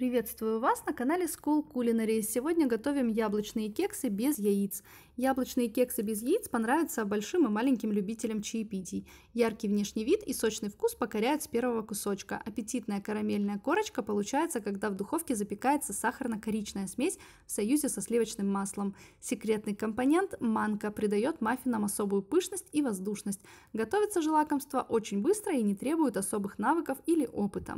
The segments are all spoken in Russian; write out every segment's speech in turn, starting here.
Приветствую вас на канале School Culinary. Сегодня готовим яблочные кексы без яиц. Яблочные кексы без яиц понравятся большим и маленьким любителям чаепитий. Яркий внешний вид и сочный вкус покоряют с первого кусочка. Аппетитная карамельная корочка получается, когда в духовке запекается сахарно-коричная смесь в союзе со сливочным маслом. Секретный компонент – манка придает маффинам особую пышность и воздушность. Готовится же лакомство очень быстро и не требует особых навыков или опыта.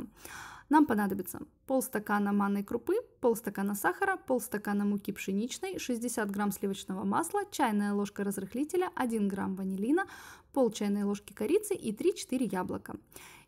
Нам понадобится полстакана манной крупы, полстакана сахара, полстакана муки пшеничной, 60 грамм сливочного масла, масла, чайная ложка разрыхлителя, 1 грамм ванилина, пол чайной ложки корицы и 3-4 яблока.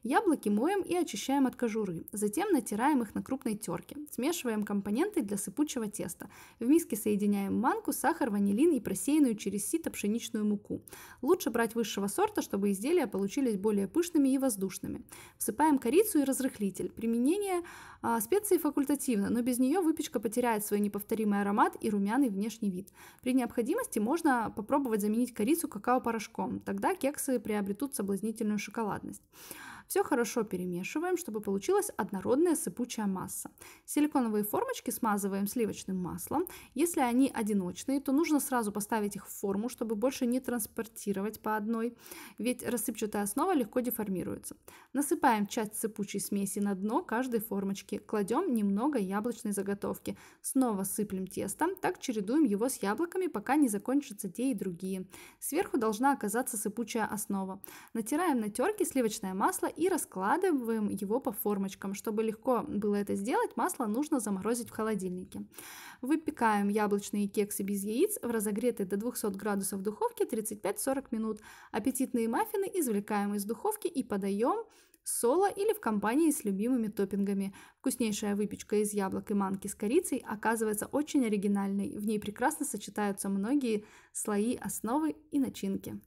Яблоки моем и очищаем от кожуры. Затем натираем их на крупной терке. Смешиваем компоненты для сыпучего теста. В миске соединяем манку, сахар, ванилин и просеянную через сито пшеничную муку. Лучше брать высшего сорта, чтобы изделия получились более пышными и воздушными. Всыпаем корицу и разрыхлитель. Применение а, специи факультативно, но без нее выпечка потеряет свой неповторимый аромат и румяный внешний вид. При необходимости можно попробовать заменить корицу какао-порошком. Тогда кексы приобретут соблазнительную шоколадность. Все хорошо перемешиваем, чтобы получилась однородная сыпучая масса. Силиконовые формочки смазываем сливочным маслом. Если они одиночные, то нужно сразу поставить их в форму, чтобы больше не транспортировать по одной, ведь рассыпчатая основа легко деформируется. Насыпаем часть сыпучей смеси на дно каждой формочки, кладем немного яблочной заготовки. Снова сыплем тестом, так чередуем его с яблоками, пока не закончатся те и другие. Сверху должна оказаться сыпучая основа. Натираем на терке сливочное масло и раскладываем его по формочкам. Чтобы легко было это сделать, масло нужно заморозить в холодильнике. Выпекаем яблочные кексы без яиц в разогретой до 200 градусов духовке 35-40 минут. Аппетитные маффины извлекаем из духовки и подаем соло или в компании с любимыми топпингами. Вкуснейшая выпечка из яблок и манки с корицей оказывается очень оригинальной. В ней прекрасно сочетаются многие слои основы и начинки.